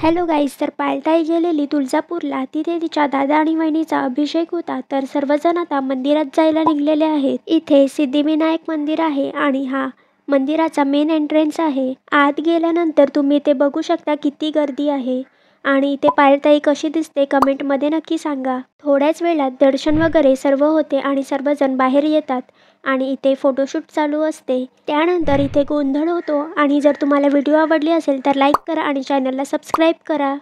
hello guys तर पायलताई गेलेली तुळजापूरला तिथे तिच्या दादा आणि वहिणीचा अभिषेक होता तर सर्वजण आता मंदिरात जायला निघलेले आहेत इथे सिद्धिविनायक मंदिर आहे आणि हा मंदिराचा मेन एंट्रन्स आहे आत गेल्यानंतर तुम्ही ते बघू शकता किती गर्दी आहे आणि इथे पायताई कशी दिसते कमेंटमध्ये नक्की सांगा थोड्याच वेळात दर्शन वगैरे सर्व होते आणि सर्वजण बाहेर येतात आणि इथे फोटोशूट चालू असते त्यानंतर इथे गोंधळ होतो आणि जर तुम्हाला व्हिडिओ आवडली असेल तर लाईक करा आणि चॅनलला सबस्क्राईब करा